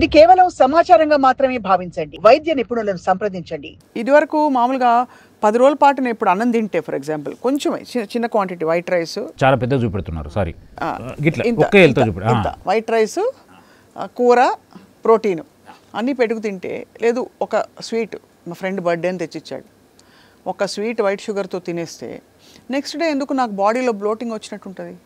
ఇది కేవలం సమాచారంగా మాత్రమే భావించండి వైద్య నిపుణులను సంప్రదించండి ఇదివరకు మామూలుగా పది రోజుల పాటు నేను ఇప్పుడు అన్నం తింటే ఫర్ ఎగ్జాంపుల్ కొంచెం చిన్న క్వాంటిటీ వైట్ రైస్ చాలా పెద్ద చూపెడుతున్నారు సారీ వైట్ రైస్ కూర ప్రోటీన్ అన్నీ పెట్టుకు తింటే లేదు ఒక స్వీట్ మా ఫ్రెండ్ బర్త్డే అని తెచ్చిచ్చాడు ఒక స్వీట్ వైట్ షుగర్తో తినేస్తే నెక్స్ట్ డే ఎందుకు నాకు బాడీలో బ్లోటింగ్ వచ్చినట్టు ఉంటుంది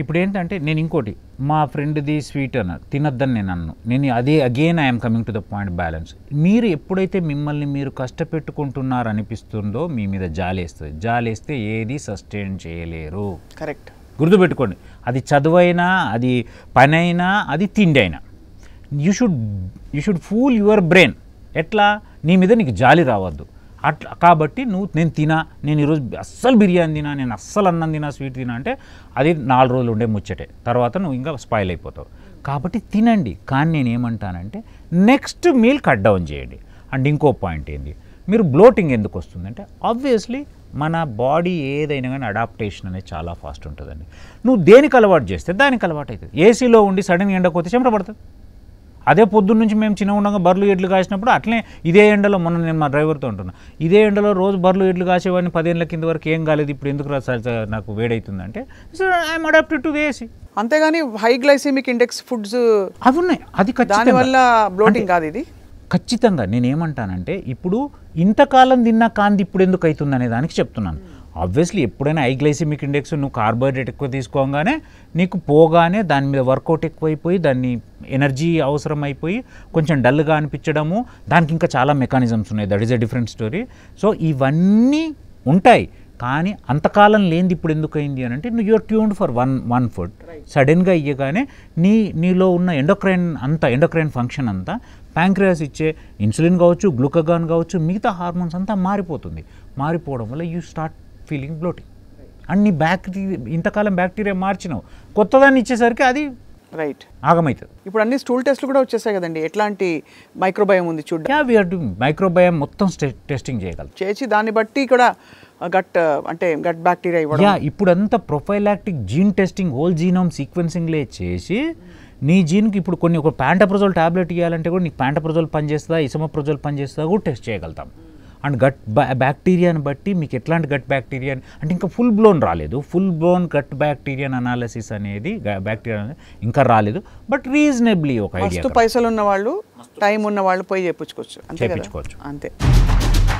ఇప్పుడు ఏంటంటే నేను ఇంకోటి మా ఫ్రెండ్ది స్వీట్ అన్న తినొద్దని నేను అన్ను నేను అదే again I'm coming to the point balance మీరు ఎప్పుడైతే మిమ్మల్ని మీరు కష్టపెట్టుకుంటున్నారు అనిపిస్తుందో మీ మీద జాలేస్తుంది జాలేస్తే ఏది సస్టైన్ చేయలేరు కరెక్ట్ గుర్తుపెట్టుకోండి అది చదువైనా అది పనైనా అది తిండి అయినా you should you should fool your brain ఎట్లా నీ మీద నీకు జాలి రావద్దు అట్లా కాబట్టి నువ్వు నేను తినా నేను ఈరోజు అస్సలు బిర్యానీ తినా నేను అస్సలు అన్నం తినా స్వీట్ తినా అంటే అది నాలుగు రోజులు ఉండే ముచ్చటే తర్వాత నువ్వు ఇంకా స్పాయిల్ అయిపోతావు కాబట్టి తినండి కానీ నేను ఏమంటానంటే నెక్స్ట్ మీల్ కట్ డౌన్ చేయండి అండ్ ఇంకో పాయింట్ ఏంటి మీరు బ్లోటింగ్ ఎందుకు వస్తుందంటే ఆబ్వియస్లీ మన బాడీ ఏదైనా కానీ అడాప్టేషన్ అనేది చాలా ఫాస్ట్ ఉంటుందండి నువ్వు దేనికి అలవాటు చేస్తే దానికి అలవాటు అవుతుంది ఏసీలో ఉండి సడన్గా ఎండకపోతే చెమట పడుతుంది అదే పొద్దున్న నుంచి మేము చిన్న ఉండగా బర్లు ఎడ్లు కాసినప్పుడు అట్లే ఇదే ఎండలో మొన్న నేను మా డ్రైవర్తో ఉంటున్నా ఇదే ఎండలో రోజు బర్లు ఎడ్లు కాసేవాడిని పదేళ్ళ కింద వరకు ఏం కాలేదు ఇప్పుడు ఎందుకు నాకు వేడవుతుంది అంటే ఐఎమ్ అడాప్టెడ్ టు వేసి అంతేగాని హై గ్లైసెమిక్ ఇండెక్స్ ఫుడ్స్ అవి ఉన్నాయి అది దానివల్ల బ్లోటింగ్ కాదు ఇది ఖచ్చితంగా నేనేమంటానంటే ఇప్పుడు ఇంతకాలం తిన్న కాంది ఇప్పుడు ఎందుకు అవుతుంది అనే దానికి చెప్తున్నాను ఆబ్వియస్లీ ఎప్పుడైనా ఐ గ్లైసిమిక్ ఇండెక్స్ నువ్వు కార్బోహైడ్రేట్ ఎక్కువ తీసుకోగానే నీకు పోగానే దాని మీద వర్కౌట్ ఎక్కువైపోయి దాన్ని ఎనర్జీ అవసరం అయిపోయి కొంచెం డల్గా అనిపించడము దానికి ఇంకా చాలా మెకానిజమ్స్ ఉన్నాయి that is a different story so ఇవన్నీ ఉంటాయి కానీ అంతకాలం లేనిది ఇప్పుడు ఎందుకు అయింది అని అంటే you're tuned for one one food సడన్గా ఇయ్యగానే నీ నీలో ఉన్న ఎండోక్రైన్ అంతా ఎండోక్రైన్ ఫంక్షన్ అంతా ప్యాంక్రియాస్ ఇచ్చే ఇన్సులిన్ కావచ్చు గ్లూకగాన్ కావచ్చు మిగతా హార్మోన్స్ అంతా మారిపోతుంది మారిపోవడం వల్ల you start feeling bloating and నీ బ్యాక్టీరియా ఇంతకాలం బ్యాక్టీరియా మార్చినావు కొత్తదాన్ని ఇచ్చేసరికి అది రైట్ ఆగమవుతుంది ఇప్పుడు అన్ని స్టూల్ టెస్ట్లు కూడా వచ్చేసాయి కదండి ఎట్లాంటి మైక్రోబయం ఉంది చూడండి మైక్రోబయం మొత్తం టెస్టింగ్ చేయగలం చేసి దాన్ని బట్టి కూడా గట్ అంటే గట్ బ్యాక్టీరియా ఇవ్వడం అంతా ఇప్పుడంతా prophylactic gene testing whole genome సీక్వెన్సింగ్లే చేసి నీ జీన్కి ఇప్పుడు కొన్ని ఒక ప్యాంటప్రజోల్ ట్యాబ్లెట్ ఇవ్వాలంటే కూడా నీకు ప్యాంటప్రజోల్ పనిచేస్తుందా ఇసమప్రజోల్ పనిచేస్తుందా కూడా టెస్ట్ చేయగలుగుతాం అండ్ గట్ బ్యాక్టీరియాని బట్టి మీకు ఎట్లాంటి గట్ బ్యాక్టీరియా అంటే ఇంకా ఫుల్ బ్లోన్ రాలేదు full blown gut bacterial analysis అనేది బ్యాక్టీరియా ఇంకా రాలేదు బట్ రీజనబుల్లీ ఒక పైసలు ఉన్న వాళ్ళు టైం ఉన్న వాళ్ళు పోయి చేయించుకోవచ్చు చేయించుకోవచ్చు అంతే